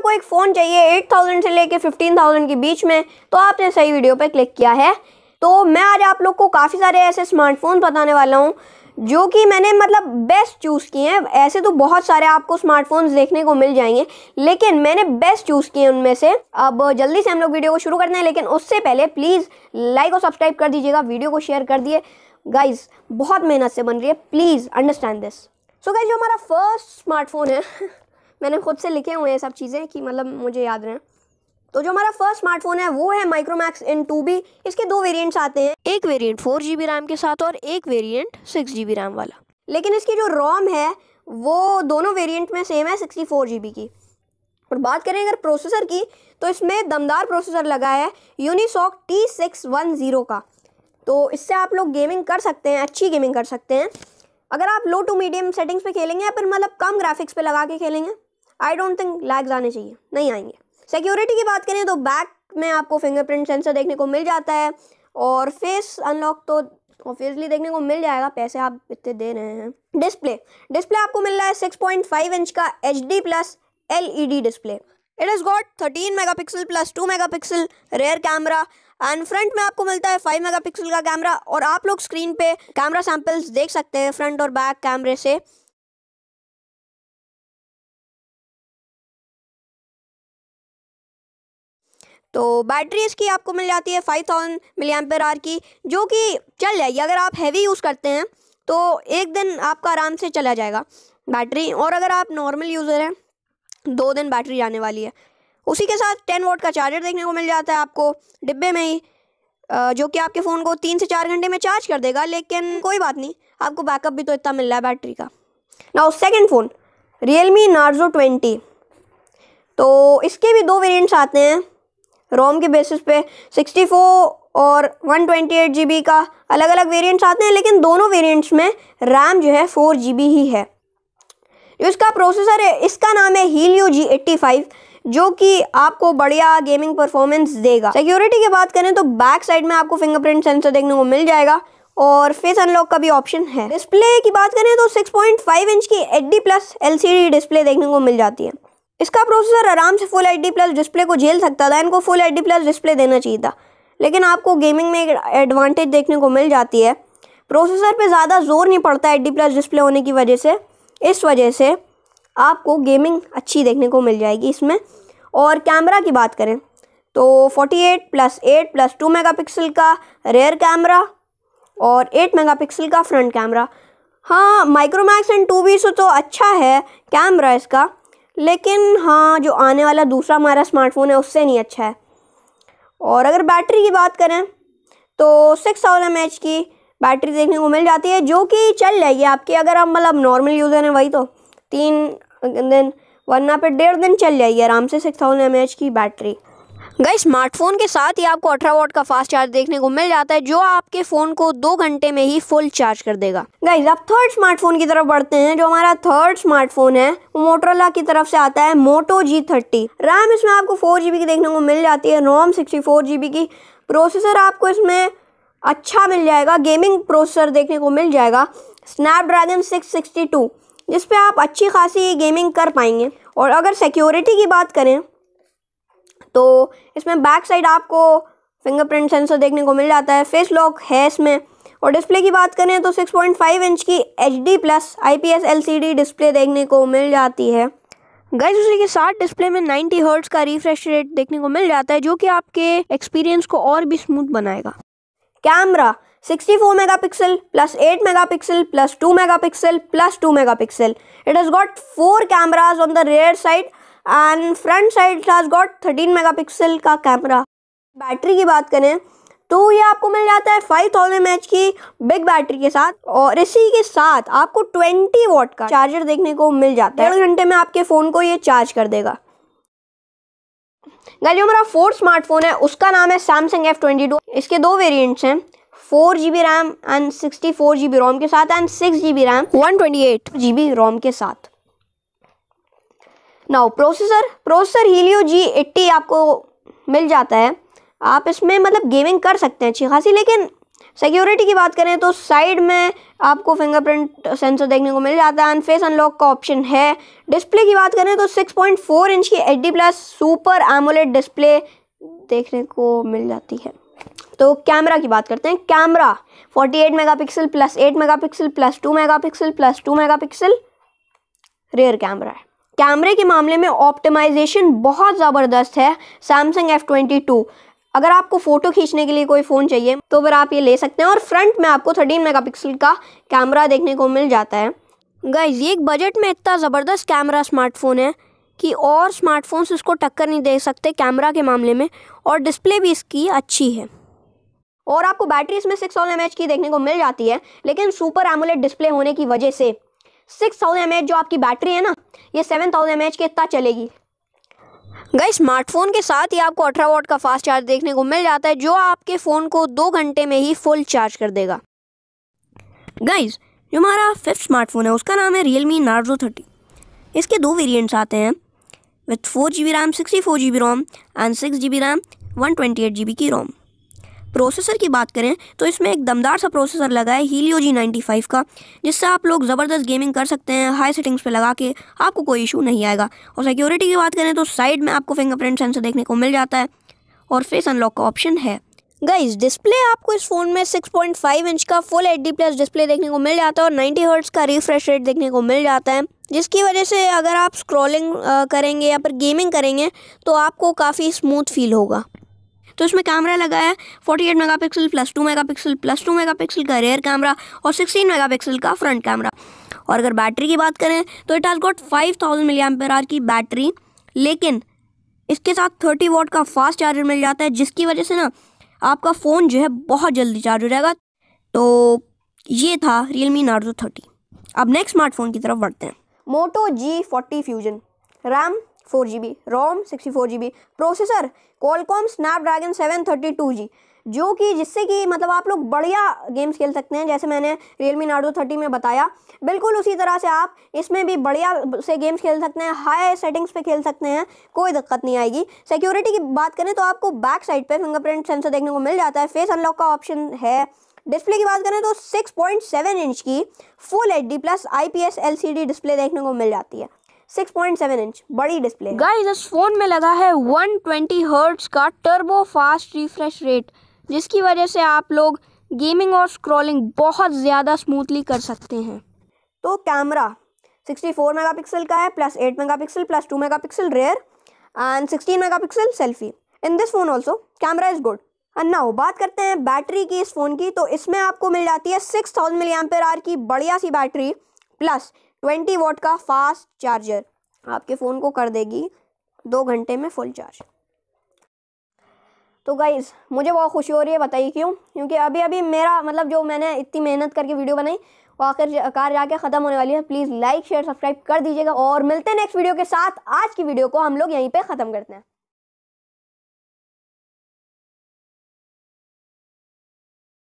आपको एक फ़ोन चाहिए 8000 से लेके 15000 के बीच में तो आपने सही वीडियो पर क्लिक किया है तो मैं आज आप लोग को काफ़ी सारे ऐसे स्मार्टफोन बताने वाला हूँ जो कि मैंने मतलब बेस्ट चूज़ किए हैं ऐसे तो बहुत सारे आपको स्मार्टफोन्स देखने को मिल जाएंगे लेकिन मैंने बेस्ट चूज़ किए उनमें से अब जल्दी से हम लोग वीडियो को शुरू करते हैं लेकिन उससे पहले प्लीज़ लाइक और सब्सक्राइब कर दीजिएगा वीडियो को शेयर कर दिए गाइज बहुत मेहनत से बन रही है please understand this so guys जो हमारा फर्स्ट स्मार्टफोन है मैंने खुद से लिखे हुए हैं सब चीज़ें कि मतलब मुझे याद रहें तो जो हमारा फर्स्ट स्मार्टफोन है वो है माइक्रोमैक्स इन टू बी इसके दो वेरिएंट्स आते हैं एक variant four G B RAM के साथ और एक variant six G B RAM वाला लेकिन इसकी जो रोम है वो दोनों वेरिएंट में सेम है सिक्सटी फोर जी बी की और बात करें अगर प्रोसेसर की तो इसमें दमदार प्रोसेसर लगा है Unisoc T six one zero का तो इससे आप लोग गेमिंग कर सकते हैं अच्छी गेमिंग कर सकते हैं अगर आप लो टू मीडियम सेटिंग्स पे खेलेंगे या फिर मतलब कम ग्राफिक्स पे लगा के खेलेंगे आई डोंट थिंक लैग्स आने चाहिए नहीं आएंगे सिक्योरिटी की बात करें तो बैक में आपको फिंगरप्रिंट सेंसर देखने को मिल जाता है और फेस अनलॉक तो ऑब्वियसली देखने को मिल जाएगा पैसे आप इतने दे रहे हैं डिस्प्ले डिस्प्ले आपको मिल रहा है सिक्स पॉइंट फाइव इंच का H D plus L E D display it is got thirteen mega pixel plus two mega pixel rear camera and front में आपको मिलता है फाइव मेगा पिक्सल का कैमरा और आप लोग स्क्रीन पे कैमरा सैम्पल्स देख सकते हैं फ्रंट और बैक कैमरे से तो बैटरी इसकी आपको मिल जाती है five thousand milli M R की जो कि चल जाएगी अगर आप हैवी यूज़ करते हैं तो एक दिन आपका आराम से चला जाएगा बैटरी और अगर आप नॉर्मल यूज़र हैं दो दिन बैटरी जाने वाली है उसी के साथ टेन वोट का चार्जर देखने को मिल जाता है आपको डिब्बे में ही जो कि आपके फ़ोन को तीन से चार घंटे में चार्ज कर देगा लेकिन कोई बात नहीं आपको बैकअप भी तो इतना मिल रहा है बैटरी का now second phone Realme Narzo twenty तो इसके भी दो वेरिएंट्स आते हैं रोम के बेसिस पे 64 और 128 जीबी का अलग अलग वेरिएंट्स आते हैं लेकिन दोनों वेरिएंट्स में रैम जो है फोर जीबी ही है जो इसका प्रोसेसर है इसका नाम है हीलियो जी एट्टी फाइव जो कि आपको बढ़िया गेमिंग परफॉर्मेंस देगा सिक्योरिटी की बात करें तो बैक साइड में आपको फिंगरप्रिंट सेंसर देखने को मिल जाएगा और फेस अनलॉक का भी ऑप्शन है डिस्प्ले की बात करें तो 6.5 इंच की एच प्लस एल डिस्प्ले देखने को मिल जाती है इसका प्रोसेसर आराम से फुल एच प्लस डिस्प्ले को झेल सकता था इनको फुल एच प्लस डिस्प्ले देना चाहिए था लेकिन आपको गेमिंग में एक एडवांटेज देखने को मिल जाती है प्रोसेसर पे ज़्यादा जोर नहीं पड़ता एच प्लस डिस्प्ले होने की वजह से इस वजह से आपको गेमिंग अच्छी देखने को मिल जाएगी इसमें और कैमरा की बात करें तो 48 plus eight plus two mega का रेयर कैमरा और 8 मेगापिक्सल का फ्रंट कैमरा हाँ माइक्रोमैक्स एंड टू बी तो अच्छा है कैमरा इसका लेकिन हाँ जो आने वाला दूसरा हमारा स्मार्टफ़ोन है उससे नहीं अच्छा है और अगर बैटरी की बात करें तो सिक्स थाउजेंड एम की बैटरी देखने को मिल जाती है जो कि चल जाएगी आपकी अगर हम मतलब नॉर्मल यूज़र हैं वही तो तीन दिन वरना पे डेढ़ दिन चल जाएगी आराम से सिक्स थाउजेंड एम की बैटरी गई स्मार्टफोन के साथ ही आपको अठारह वॉट का फास्ट चार्ज देखने को मिल जाता है जो आपके फोन को दो घंटे में ही फुल चार्ज कर देगा गई अब थर्ड स्मार्टफोन की तरफ बढ़ते हैं जो हमारा थर्ड स्मार्टफोन है वो मोटरोला की तरफ से आता है मोटो जी थर्टी रैम इसमें आपको फोर जी की देखने को मिल जाती है ROM sixty four G B की प्रोसेसर आपको इसमें अच्छा मिल जाएगा गेमिंग प्रोसेसर देखने को मिल जाएगा स्नैपड्रैगन सिक्स सिक्सटी टू जिस पर आप अच्छी खासी गेमिंग कर पाएंगे और अगर सिक्योरिटी की बात करें तो इसमें बैक साइड आपको फिंगरप्रिंट सेंसर देखने को मिल जाता है फेस लॉक है इसमें और डिस्प्ले की बात करें तो 6.5 इंच की H D plus I P S L C D display देखने को मिल जाती है गैस उसी के साथ डिस्प्ले में 90 हर्ट्स का रिफ्रेश रेट देखने को मिल जाता है जो कि आपके एक्सपीरियंस को और भी स्मूथ बनाएगा camera 64 megapixel plus 8 megapixel plus 2 megapixel plus 2 megapixel it has got four cameras on the rear side and front side has got thirteen mega pixel का कैमरा बैटरी की बात करें तो ये आपको मिल जाता है फाइव थाउजेंड एच की बिग बैटरी के साथ और इसी के साथ आपको ट्वेंटी वॉट का चार्जर देखने को मिल जाता है डेढ़ घंटे में आपके फ़ोन को ये चार्ज कर देगा गलियो मेरा फोर्थ स्मार्टफोन है उसका नाम है सैमसंग एफ ट्वेंटी टू इसके दो वेरिएंट्स हैं four G B RAM and sixty four G B ROM के साथ and six G B RAM one twenty eight G B ROM के साथ now processor processor Helio G eighty आपको मिल जाता है आप इसमें मतलब गेमिंग कर सकते हैं अच्छी खासी लेकिन सिक्योरिटी की बात करें तो साइड में आपको फिंगरप्रिंट सेंसर देखने को मिल जाता है अनफेस अनलॉक का ऑप्शन है डिस्प्ले की बात करें तो 6.4 इंच की H plus super AMOLED display देखने को मिल जाती है तो कैमरा की बात करते हैं camera 48 megapixel plus 8 megapixel plus 2 megapixel plus 2 megapixel rear camera है कैमरे के मामले में ऑप्टिमाइजेशन बहुत ज़बरदस्त है सैमसंग एफ़ ट्वेंटी टू अगर आपको फ़ोटो खींचने के लिए कोई फ़ोन चाहिए तो फिर आप ये ले सकते हैं और फ्रंट में आपको मेगा मेगापिक्सल का कैमरा देखने को मिल जाता है गाइज ये एक बजट में इतना ज़बरदस्त कैमरा स्मार्टफोन है कि और स्मार्टफोन्स इसको टक्कर नहीं दे सकते कैमरा के मामले में और डिस्प्ले भी इसकी अच्छी है और आपको बैटरी इसमें सिक्स थाउजेंड एम की देखने को मिल जाती है लेकिन सुपर एमुलेट डिस्प्ले होने की वजह से सिक्स थाउजेंड एम जो आपकी बैटरी है ना ये सेवन थाउजेंड एम एच इतना चलेगी गई स्मार्टफोन के साथ ही आपको अठारह वोट का फास्ट चार्ज देखने को मिल जाता है जो आपके फ़ोन को दो घंटे में ही फुल चार्ज कर देगा गाइज जो हमारा फिफ्थ स्मार्टफोन है उसका नाम है रियल मी नार्जो थर्टी इसके दो वेरिएंट्स आते हैं with four G B RAM sixty four G B ROM and six G B RAM one twenty eight G B की रोम प्रोसेसर की बात करें तो इसमें एक दमदार सा प्रोसेसर लगा है हीलियो जी नाइन्टी फाइव का जिससे आप लोग ज़बरदस्त गेमिंग कर सकते हैं हाई सेटिंग्स पे लगा के आपको कोई इशू नहीं आएगा और सिक्योरिटी की बात करें तो साइड में आपको फिंगरप्रिंट सेंसर देखने को मिल जाता है और फेस अनलॉक का ऑप्शन है गाइज डिस्प्ले आपको इस फ़ोन में 6.5 इंच का full H D plus display देखने को मिल जाता है और 90 हर्ट्स का रिफ्रेश रेट देखने को मिल जाता है जिसकी वजह से अगर आप स्क्रॉलिंग करेंगे या फिर गेमिंग करेंगे तो आपको काफ़ी स्मूथ फील होगा तो इसमें कैमरा लगा है 48 megapixel plus 2 megapixel plus 2 megapixel का रेयर कैमरा और 16 मेगापिक्सल का फ्रंट कैमरा और अगर बैटरी की बात करें तो it has got five thousand milli R की बैटरी लेकिन इसके साथ थर्टी वॉट का फास्ट चार्जर मिल जाता है जिसकी वजह से ना आपका फ़ोन जो है बहुत जल्दी चार्ज हो जाएगा तो ये था रियल मी नार्जो थर्टी अब नेक्स्ट स्मार्टफोन की तरफ बढ़ते हैं Moto G forty fusion RAM four G B ROM sixty four G B processor Qualcomm dragon seven thirty two G जो कि जिससे कि मतलब आप लोग बढ़िया गेम्स खेल सकते हैं जैसे मैंने रियलमी नाडो थर्टी में बताया बिल्कुल उसी तरह से आप इसमें भी बढ़िया से गेम्स खेल सकते हैं हाई सेटिंग्स पे खेल सकते हैं कोई दिक्कत नहीं आएगी सिक्योरिटी की बात करें तो आपको बैक साइड पे फिंगरप्रिंट सेंसर देखने को मिल जाता है फेस अनलॉक का ऑप्शन है डिस्प्ले की बात करें तो सेवन इंच की full H plus I P display देखने को मिल जाती है 6.7 इंच बड़ी डिस्प्ले गाइस इस फोन में लगा है 120 ट्वेंटी हर्ट्स का टर्बो फास्ट रिफ्रेश रेट जिसकी वजह से आप लोग गेमिंग और स्क्रॉलिंग बहुत ज़्यादा स्मूथली कर सकते हैं तो कैमरा 64 मेगापिक्सल का है plus 8 megapixel plus 2 megapixel rear and 16 megapixel selfie in this phone also camera is good अन्ना हो बात करते हैं बैटरी की इस फ़ोन की तो इसमें आपको मिल जाती है सिक्स थाउजेंड मिली आर की बढ़िया सी बैटरी प्लस ट्वेंटी वॉट का फास्ट चार्जर आपके फ़ोन को कर देगी दो घंटे में फुल चार्ज तो गाइज मुझे बहुत खुशी हो रही है बताइए क्यों क्योंकि अभी अभी मेरा मतलब जो मैंने इतनी मेहनत करके वीडियो बनाई वो आखिर कार जाके ख़त्म होने वाली है प्लीज़ लाइक शेयर सब्सक्राइब कर दीजिएगा और मिलते हैं नेक्स्ट वीडियो के साथ आज की वीडियो को हम लोग यहीं पे ख़त्म करते हैं